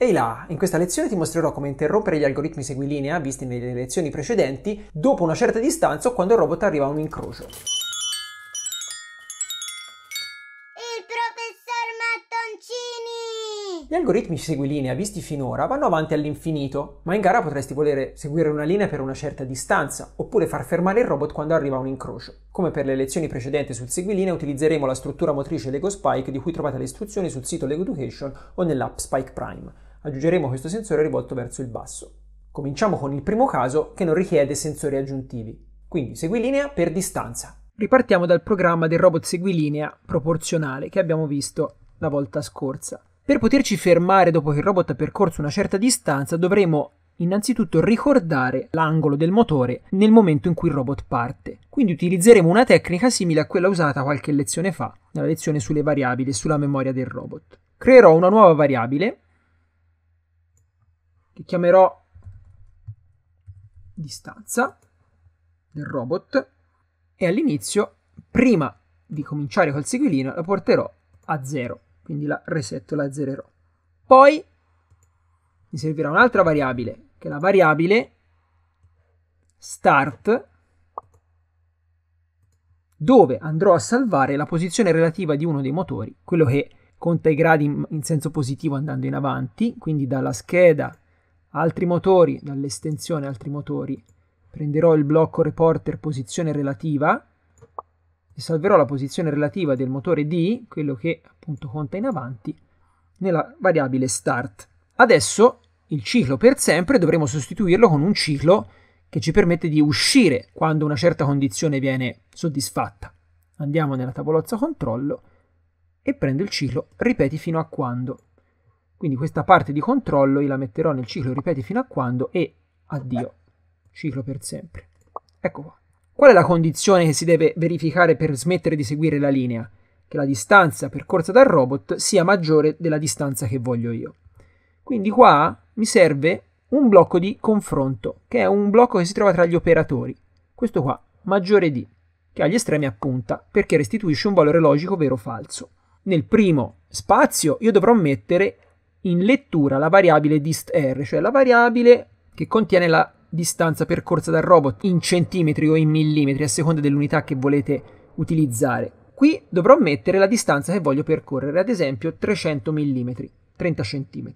Ehi là, in questa lezione ti mostrerò come interrompere gli algoritmi seguilinea visti nelle lezioni precedenti dopo una certa distanza o quando il robot arriva a un incrocio. Il professor Mattoncini! Gli algoritmi seguilinea visti finora vanno avanti all'infinito, ma in gara potresti volere seguire una linea per una certa distanza, oppure far fermare il robot quando arriva a un incrocio. Come per le lezioni precedenti sul seguilinea utilizzeremo la struttura motrice Lego Spike di cui trovate le istruzioni sul sito Lego Education o nell'app Spike Prime aggiungeremo questo sensore rivolto verso il basso. Cominciamo con il primo caso che non richiede sensori aggiuntivi, quindi seguilinea per distanza. Ripartiamo dal programma del robot seguilinea proporzionale che abbiamo visto la volta scorsa. Per poterci fermare dopo che il robot ha percorso una certa distanza dovremo innanzitutto ricordare l'angolo del motore nel momento in cui il robot parte. Quindi utilizzeremo una tecnica simile a quella usata qualche lezione fa, nella lezione sulle variabili e sulla memoria del robot. Creerò una nuova variabile che chiamerò distanza del robot e all'inizio, prima di cominciare col seguilino, la porterò a 0, quindi la resetto, la zererò. Poi mi servirà un'altra variabile, che è la variabile start, dove andrò a salvare la posizione relativa di uno dei motori, quello che conta i gradi in senso positivo andando in avanti, quindi dalla scheda altri motori, dall'estensione altri motori, prenderò il blocco reporter posizione relativa e salverò la posizione relativa del motore D, quello che appunto conta in avanti, nella variabile start. Adesso il ciclo per sempre dovremo sostituirlo con un ciclo che ci permette di uscire quando una certa condizione viene soddisfatta. Andiamo nella tavolozza controllo e prendo il ciclo, ripeti fino a quando. Quindi questa parte di controllo io la metterò nel ciclo ripeti fino a quando e addio, ciclo per sempre. Ecco qua. Qual è la condizione che si deve verificare per smettere di seguire la linea? Che la distanza percorsa dal robot sia maggiore della distanza che voglio io. Quindi qua mi serve un blocco di confronto, che è un blocco che si trova tra gli operatori. Questo qua, maggiore di, che agli estremi appunta, perché restituisce un valore logico vero o falso. Nel primo spazio io dovrò mettere in lettura la variabile distr, cioè la variabile che contiene la distanza percorsa dal robot in centimetri o in millimetri a seconda dell'unità che volete utilizzare. Qui dovrò mettere la distanza che voglio percorrere, ad esempio 300 mm, 30 cm.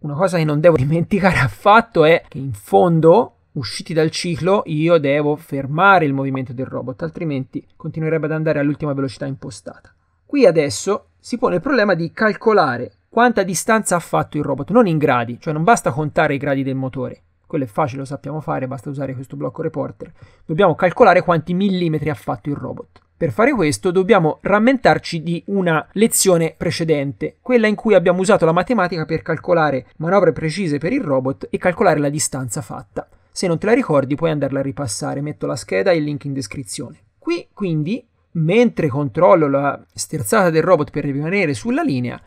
Una cosa che non devo dimenticare affatto è che in fondo, usciti dal ciclo, io devo fermare il movimento del robot, altrimenti continuerebbe ad andare all'ultima velocità impostata. Qui adesso si pone il problema di calcolare quanta distanza ha fatto il robot, non in gradi, cioè non basta contare i gradi del motore, quello è facile, lo sappiamo fare, basta usare questo blocco reporter, dobbiamo calcolare quanti millimetri ha fatto il robot. Per fare questo dobbiamo rammentarci di una lezione precedente, quella in cui abbiamo usato la matematica per calcolare manovre precise per il robot e calcolare la distanza fatta. Se non te la ricordi puoi andarla a ripassare, metto la scheda e il link in descrizione. Qui quindi, mentre controllo la sterzata del robot per rimanere sulla linea,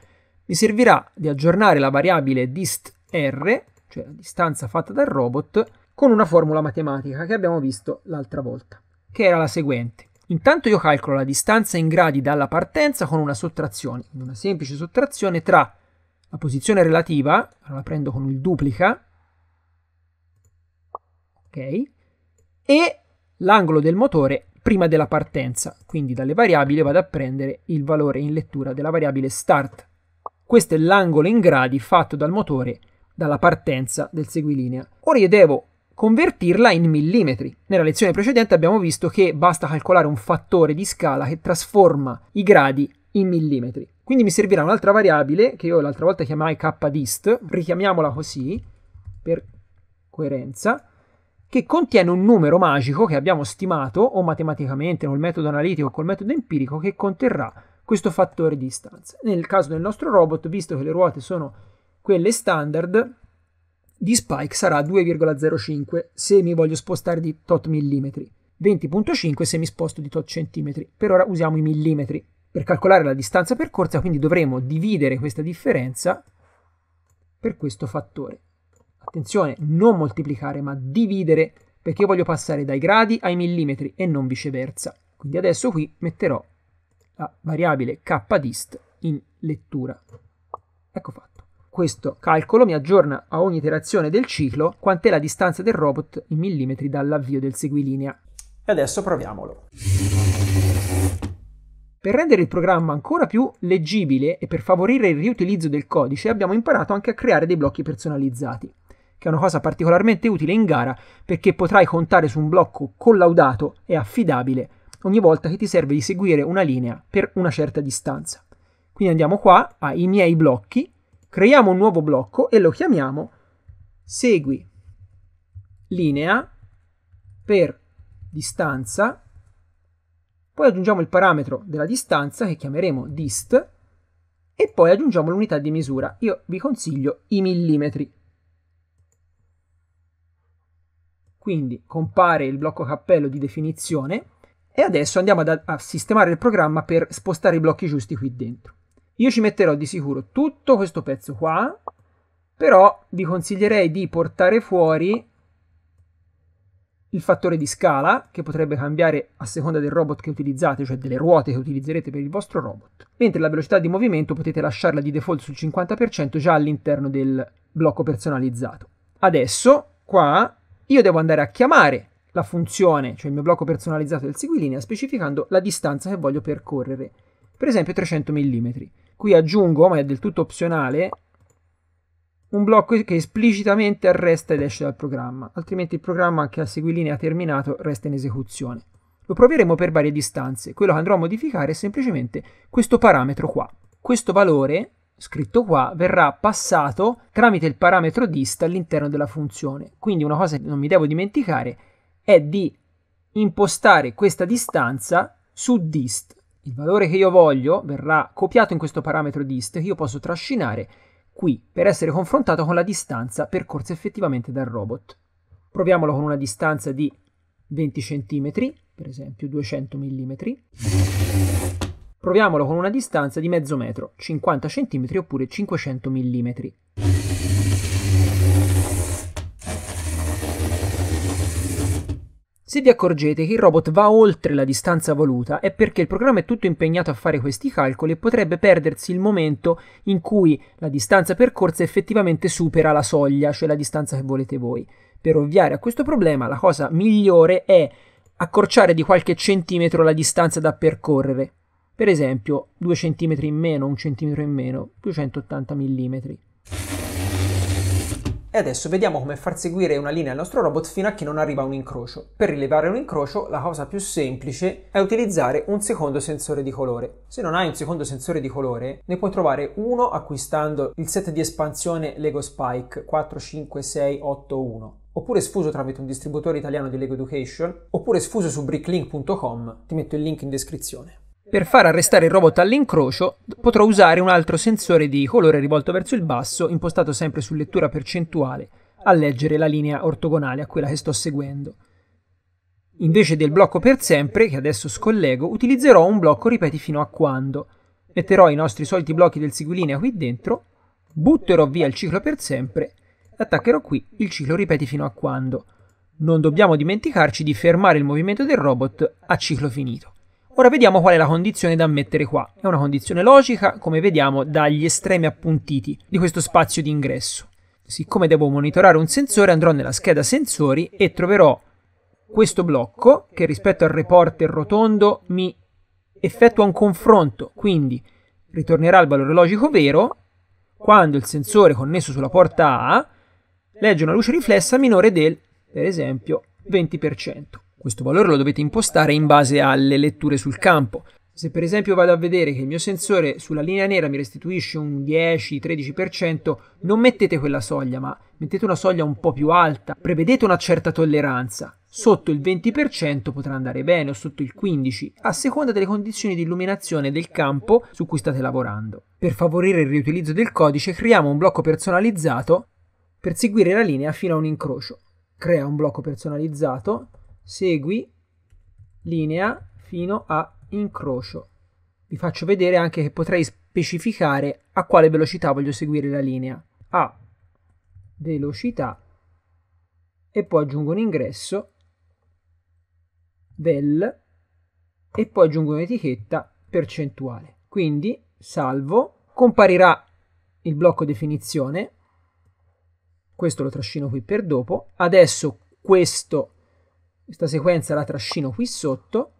mi servirà di aggiornare la variabile distr, cioè la distanza fatta dal robot, con una formula matematica che abbiamo visto l'altra volta, che era la seguente. Intanto io calcolo la distanza in gradi dalla partenza con una sottrazione, una semplice sottrazione tra la posizione relativa, la prendo con il duplica, ok, e l'angolo del motore prima della partenza, quindi dalle variabili vado a prendere il valore in lettura della variabile start. Questo è l'angolo in gradi fatto dal motore dalla partenza del seguilinea. Ora io devo convertirla in millimetri. Nella lezione precedente abbiamo visto che basta calcolare un fattore di scala che trasforma i gradi in millimetri. Quindi mi servirà un'altra variabile che io l'altra volta chiamai kdist, richiamiamola così per coerenza, che contiene un numero magico che abbiamo stimato o matematicamente col metodo analitico o col metodo empirico che conterrà questo fattore di istanza. Nel caso del nostro robot, visto che le ruote sono quelle standard, di spike sarà 2,05 se mi voglio spostare di tot millimetri, 20,5 se mi sposto di tot centimetri. Per ora usiamo i millimetri per calcolare la distanza percorsa, quindi dovremo dividere questa differenza per questo fattore. Attenzione, non moltiplicare ma dividere perché io voglio passare dai gradi ai millimetri e non viceversa. Quindi adesso qui metterò la variabile kdist in lettura. Ecco fatto. Questo calcolo mi aggiorna a ogni iterazione del ciclo quant'è la distanza del robot in millimetri dall'avvio del seguilinea. E adesso proviamolo. Per rendere il programma ancora più leggibile e per favorire il riutilizzo del codice abbiamo imparato anche a creare dei blocchi personalizzati, che è una cosa particolarmente utile in gara perché potrai contare su un blocco collaudato e affidabile ogni volta che ti serve di seguire una linea per una certa distanza. Quindi andiamo qua ai miei blocchi, creiamo un nuovo blocco e lo chiamiamo segui linea per distanza, poi aggiungiamo il parametro della distanza che chiameremo dist e poi aggiungiamo l'unità di misura. Io vi consiglio i millimetri. Quindi compare il blocco cappello di definizione e adesso andiamo ad, a sistemare il programma per spostare i blocchi giusti qui dentro. Io ci metterò di sicuro tutto questo pezzo qua, però vi consiglierei di portare fuori il fattore di scala, che potrebbe cambiare a seconda del robot che utilizzate, cioè delle ruote che utilizzerete per il vostro robot, mentre la velocità di movimento potete lasciarla di default sul 50% già all'interno del blocco personalizzato. Adesso, qua, io devo andare a chiamare la funzione, cioè il mio blocco personalizzato del seguilinea, specificando la distanza che voglio percorrere, per esempio 300 mm. Qui aggiungo, ma è del tutto opzionale, un blocco che esplicitamente arresta ed esce dal programma, altrimenti il programma che a seguilinea terminato resta in esecuzione. Lo proveremo per varie distanze, quello che andrò a modificare è semplicemente questo parametro qua. Questo valore, scritto qua, verrà passato tramite il parametro dist all'interno della funzione, quindi una cosa che non mi devo dimenticare è di impostare questa distanza su dist. Il valore che io voglio verrà copiato in questo parametro dist che io posso trascinare qui per essere confrontato con la distanza percorsa effettivamente dal robot. Proviamolo con una distanza di 20 cm, per esempio 200 mm. Proviamolo con una distanza di mezzo metro, 50 cm oppure 500 mm. Se vi accorgete che il robot va oltre la distanza voluta è perché il programma è tutto impegnato a fare questi calcoli e potrebbe perdersi il momento in cui la distanza percorsa effettivamente supera la soglia, cioè la distanza che volete voi. Per ovviare a questo problema la cosa migliore è accorciare di qualche centimetro la distanza da percorrere. Per esempio 2 cm in meno, 1 cm in meno, 280 mm. E adesso vediamo come far seguire una linea al nostro robot fino a che non arriva un incrocio. Per rilevare un incrocio la cosa più semplice è utilizzare un secondo sensore di colore. Se non hai un secondo sensore di colore ne puoi trovare uno acquistando il set di espansione Lego Spike 45681 oppure sfuso tramite un distributore italiano di Lego Education, oppure sfuso su bricklink.com, ti metto il link in descrizione. Per far arrestare il robot all'incrocio potrò usare un altro sensore di colore rivolto verso il basso, impostato sempre su lettura percentuale, a leggere la linea ortogonale a quella che sto seguendo. Invece del blocco per sempre, che adesso scollego, utilizzerò un blocco ripeti fino a quando. Metterò i nostri soliti blocchi del seguilinea qui dentro, butterò via il ciclo per sempre e attaccherò qui il ciclo ripeti fino a quando. Non dobbiamo dimenticarci di fermare il movimento del robot a ciclo finito. Ora vediamo qual è la condizione da mettere qua. È una condizione logica, come vediamo dagli estremi appuntiti di questo spazio di ingresso. Siccome devo monitorare un sensore, andrò nella scheda sensori e troverò questo blocco che rispetto al reporter rotondo mi effettua un confronto, quindi ritornerà il valore logico vero quando il sensore connesso sulla porta A legge una luce riflessa minore del, per esempio, 20%. Questo valore lo dovete impostare in base alle letture sul campo. Se per esempio vado a vedere che il mio sensore sulla linea nera mi restituisce un 10-13%, non mettete quella soglia, ma mettete una soglia un po' più alta, prevedete una certa tolleranza. Sotto il 20% potrà andare bene o sotto il 15%, a seconda delle condizioni di illuminazione del campo su cui state lavorando. Per favorire il riutilizzo del codice creiamo un blocco personalizzato per seguire la linea fino a un incrocio. Crea un blocco personalizzato segui linea fino a incrocio. Vi faccio vedere anche che potrei specificare a quale velocità voglio seguire la linea. A velocità e poi aggiungo un ingresso vel e poi aggiungo un'etichetta percentuale. Quindi salvo, comparirà il blocco definizione, questo lo trascino qui per dopo, adesso questo questa sequenza la trascino qui sotto,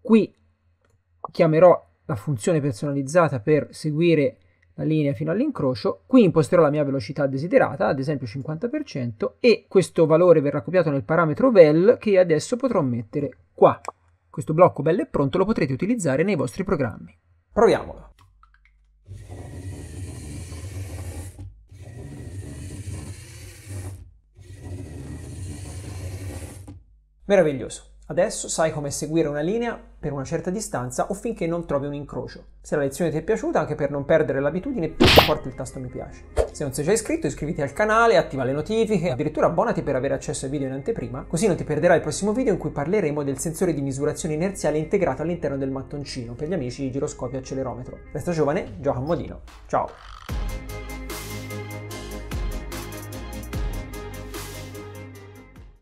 qui chiamerò la funzione personalizzata per seguire la linea fino all'incrocio, qui imposterò la mia velocità desiderata, ad esempio 50%, e questo valore verrà copiato nel parametro vel che adesso potrò mettere qua. Questo blocco bello e pronto lo potrete utilizzare nei vostri programmi. Proviamolo! Meraviglioso. Adesso sai come seguire una linea per una certa distanza o finché non trovi un incrocio. Se la lezione ti è piaciuta, anche per non perdere l'abitudine, porta il tasto mi piace. Se non sei già iscritto, iscriviti al canale, attiva le notifiche, addirittura abbonati per avere accesso ai video in anteprima, così non ti perderai il prossimo video in cui parleremo del sensore di misurazione inerziale integrato all'interno del mattoncino per gli amici di giroscopio accelerometro. Resta giovane, gioca a modino. Ciao!